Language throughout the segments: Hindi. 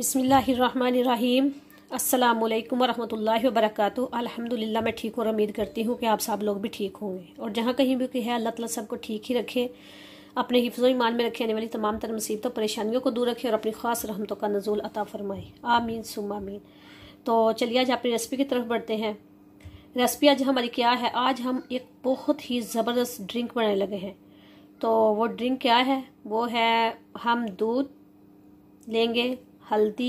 बिसमीम् अल्लाम वरहमल वरक अलहमदिल्ला मैं ठीक और उम्मीद करती हूँ कि आप सब लोग भी ठीक होंगे और जहाँ कहीं भी है अल्लाह ताला सबको ठीक ही रखे अपने हिफ्ज़ ईमान में रखे आने वाली तमाम तर मुसीबतों परेशानियों को दूर रखे और अपनी खास रहमतों का नजूल अता फ़रमाए आमीन सुम आमीन तो चलिए आज अपनी रेसिपी की तरफ बढ़ते हैं रेसिपी आज हमारी क्या है आज हम एक बहुत ही ज़बरदस्त ड्रिंक बनाने लगे हैं तो वो ड्रिंक क्या है वो है हम दूध लेंगे हल्दी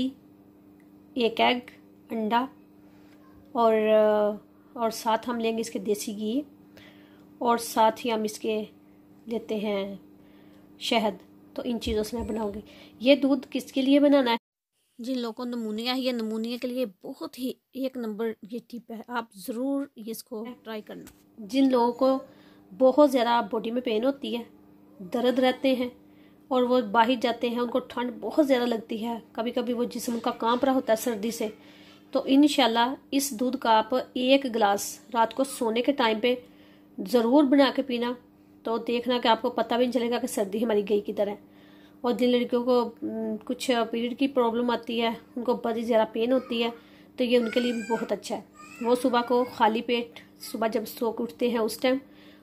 एक एग अंडा और और साथ हम लेंगे इसके देसी घी और साथ ही हम इसके लेते हैं शहद तो इन चीज़ों से मैं बनाऊंगी ये दूध किसके लिए बनाना है जिन लोगों को नमूनिया है ये नमूनिया के लिए बहुत ही एक नंबर ये टिप है आप ज़रूर इसको ट्राई करना जिन लोगों को बहुत ज़्यादा बॉडी में पेन होती है दर्द रहते हैं और वो बाहर जाते हैं उनको ठंड बहुत ज़्यादा लगती है कभी कभी वो जिसम का कांप रहा होता है सर्दी से तो इन इस दूध का आप एक गिलास रात को सोने के टाइम पे ज़रूर बना के पीना तो देखना कि आपको पता भी नहीं चलेगा कि सर्दी हमारी गई की तरह और जिन लड़कियों को कुछ पीरियड की प्रॉब्लम आती है उनको बहुत ही ज़्यादा पेन होती है तो ये उनके लिए भी बहुत अच्छा है वो सुबह को खाली पेट सुबह जब सो के उठते हैं उस टाइम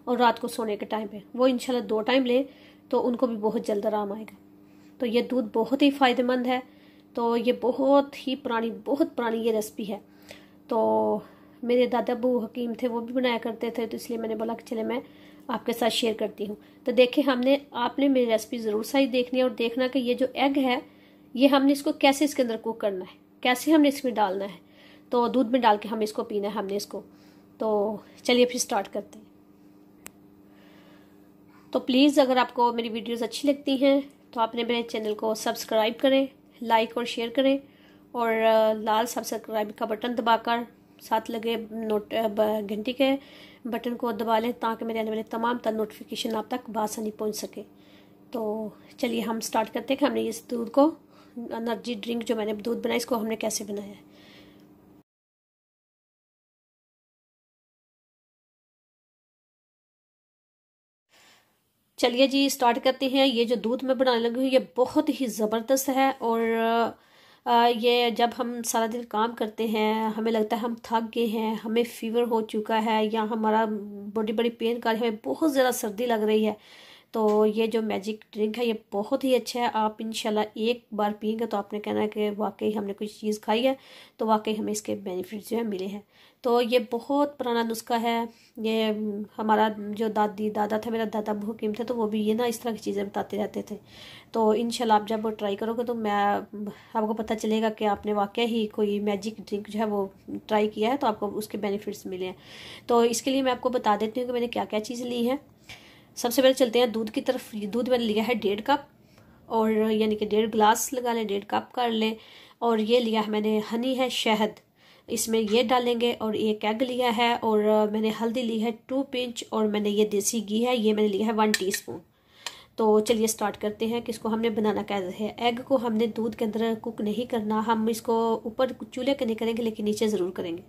और रात को सोने के टाइम पे वो इंशाल्लाह दो टाइम लें तो उनको भी बहुत जल्द आराम आएगा तो ये दूध बहुत ही फ़ायदेमंद है तो ये बहुत ही पुरानी बहुत पुरानी ये रेसिपी है तो मेरे दादा बू हकीम थे वो भी बनाया करते थे तो इसलिए मैंने बोला कि चले मैं आपके साथ शेयर करती हूँ तो देखिए हमने आपने मेरी रेसिपी ज़रूर सारी देखनी है और देखना कि ये जो एग है ये हमने इसको कैसे इसके अंदर कुक करना है कैसे हमने इसमें डालना है तो दूध में डाल के हम इसको पीना है हमने इसको तो चलिए फिर स्टार्ट करते हैं तो प्लीज़ अगर आपको मेरी वीडियोस अच्छी लगती हैं तो आपने मेरे चैनल को सब्सक्राइब करें लाइक और शेयर करें और लाल सब्सक्राइब का बटन दबाकर साथ लगे नोट घंटी के बटन को दबा लें ताकि मेरे आने वाले तमाम तर नोटिफिकेशन आप तक बासानी पहुंच सके तो चलिए हम स्टार्ट करते हैं कि हमने इस दूध को एनर्जी ड्रिंक जो मैंने दूध बनाया इसको हमने कैसे बनाया है चलिए जी स्टार्ट करते हैं ये जो दूध मैं बनाने लगी हूँ ये बहुत ही ज़बरदस्त है और ये जब हम सारा दिन काम करते हैं हमें लगता है हम थक गए हैं हमें फीवर हो चुका है या हमारा बड़ी बड़ी पेन कर रही है हमें बहुत ज़्यादा सर्दी लग रही है तो ये जो मैजिक ड्रिंक है ये बहुत ही अच्छा है आप इन एक बार पियेंगे तो आपने कहना है कि वाकई हमने कुछ चीज़ खाई है तो वाकई हमें इसके बेनिफिट जो है मिले हैं तो ये बहुत पुराना नुस्खा है ये हमारा जो दादी दादा था मेरा दादा भूकीम थे तो वो भी ये ना इस तरह की चीज़ें बताते रहते थे तो इन आप जब ट्राई करोगे तो मैं आपको पता चलेगा कि आपने वाकई ही कोई मैजिक ड्रिंक जो है वो ट्राई किया है तो आपको उसके बेनिफिट्स मिले हैं तो इसके लिए मैं आपको बता देती हूँ कि मैंने क्या क्या चीज़ ली है सबसे पहले चलते हैं दूध की तरफ दूध मैंने लिया है डेढ़ कप और यानी कि डेढ़ ग्लास लगा लें डेढ़ कप कर लें और ये लिया है मैंने हनी है शहद इसमें ये डालेंगे और एक एग लिया है और मैंने हल्दी ली है टू पिंच और मैंने ये देसी घी है ये मैंने लिया है वन टी तो चलिए स्टार्ट करते हैं कि इसको हमने बनाना कैसे है एग को हमने दूध के अंदर कुक नहीं करना हम इसको ऊपर चूल्हे के नहीं करेंगे लेकिन नीचे ज़रूर करेंगे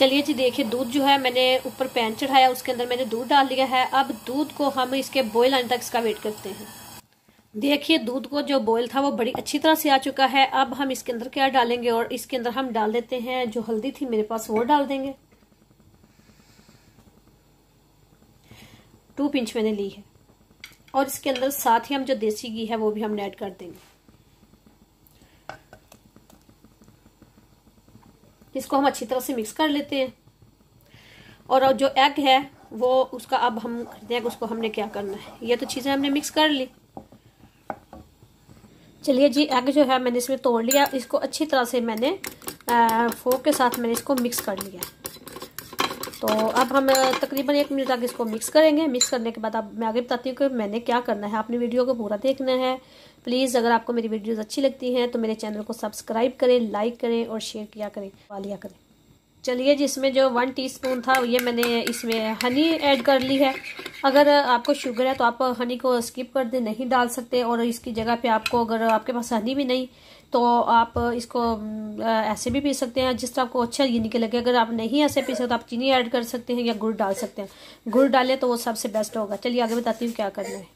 चलिए जी देखिए दूध जो है मैंने ऊपर पैन चढ़ाया उसके अंदर मैंने दूध डाल दिया है अब दूध को हम इसके बॉयल आने तक इसका वेट करते हैं देखिए दूध को जो बॉयल था वो बड़ी अच्छी तरह से आ चुका है अब हम इसके अंदर क्या डालेंगे और इसके अंदर हम डाल देते हैं जो हल्दी थी मेरे पास वो डाल देंगे टू पिंच मैंने ली है और इसके अंदर साथ ही हम जो देसी घी है वो भी हमने ऐड कर देंगे जिसको हम अच्छी तरह से मिक्स कर लेते हैं और जो एग है वो उसका अब हम करते हैं उसको हमने क्या करना है ये तो चीज़ें हमने मिक्स कर ली चलिए जी एग जो है मैंने इसमें तोड़ लिया इसको अच्छी तरह से मैंने फोक के साथ मैंने इसको मिक्स कर लिया तो अब हम तकरीबन एक मिनट तक इसको मिक्स करेंगे मिक्स करने के बाद अब मैं आगे बताती हूँ कि मैंने क्या करना है आपने वीडियो को पूरा देखना है प्लीज़ अगर आपको मेरी वीडियोज अच्छी लगती हैं तो मेरे चैनल को सब्सक्राइब करें लाइक करें और शेयर किया करें वालिया करें चलिए जिसमें जो वन टीस्पून था ये मैंने इसमें हनी ऐड कर ली है अगर आपको शुगर है तो आप हनी को स्किप कर दें नहीं डाल सकते और इसकी जगह पे आपको अगर आपके पास हनी भी नहीं तो आप इसको ऐसे भी पी सकते हैं जिस तरह आपको अच्छा ये निकल लगे अगर आप नहीं ऐसे पी सकते तो आप चीनी ऐड कर सकते हैं या गुड़ डाल सकते हैं गुड़ डालें तो वो सबसे बेस्ट होगा चलिए आगे बताती हूँ क्या करना है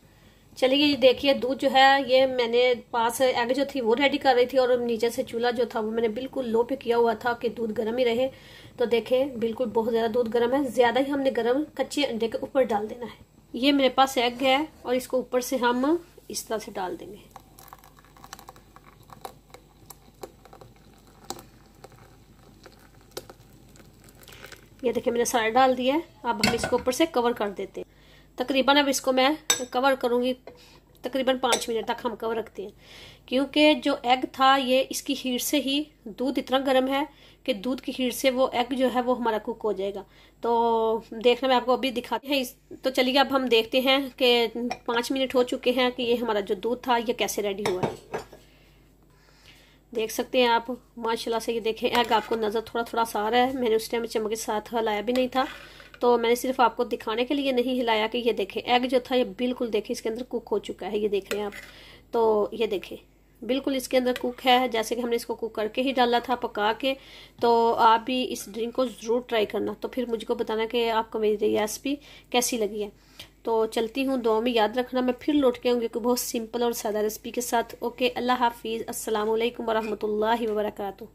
चलिए ये देखिए दूध जो है ये मैंने पास एग जो थी वो रेडी कर रही थी और नीचे से चूल्हा जो था वो मैंने बिल्कुल लो पे किया हुआ था कि दूध गर्म ही रहे तो देखें बिल्कुल बहुत ज़्यादा दूध गर्म है ज़्यादा ही हमने गर्म कच्चे अंडे के ऊपर डाल देना है ये मेरे पास एग है और इसको ऊपर से हम इस तरह से डाल देंगे ये देखिए मैंने सारा डाल दिया है अब हम इसको ऊपर से कवर कर देते हैं तकरीबन अब इसको मैं कवर करूँगी तकरीबन पाँच मिनट तक हम कवर रखते हैं क्योंकि जो एग था ये इसकी हीट से ही दूध इतना गर्म है कि दूध की हीट से वो एग जो है वो हमारा कुक हो जाएगा तो देखना मैं आपको अभी दिखाती हैं तो चलिए अब हम देखते हैं कि पाँच मिनट हो चुके हैं कि ये हमारा जो दूध था ये कैसे रेडी हुआ है देख सकते हैं आप माशाला से ये देखें एग आपको नज़र थोड़ा थोड़ा सा आ रहा है मैंने उस टाइम चमक के साथ हिलाया भी नहीं था तो मैंने सिर्फ आपको दिखाने के लिए नहीं हिलाया कि ये देखें एग जो था ये बिल्कुल देखें इसके अंदर कुक हो चुका है ये देख रहे हैं आप तो ये देखें बिल्कुल इसके अंदर कुक है जैसे कि हमने इसको कुक करके ही डाला था पका के तो आप भी इस ड्रिंक को ज़रूर ट्राई करना तो फिर मुझको बताना कि आपको मेरी रेसिपी कैसी लगी है तो चलती हूँ दो में याद रखना मैं फिर लौट के आऊँगी बहुत सिंपल और सादा रेसिपी के साथ ओके अल्लाह हाफिज़ असल वरहमल वर्का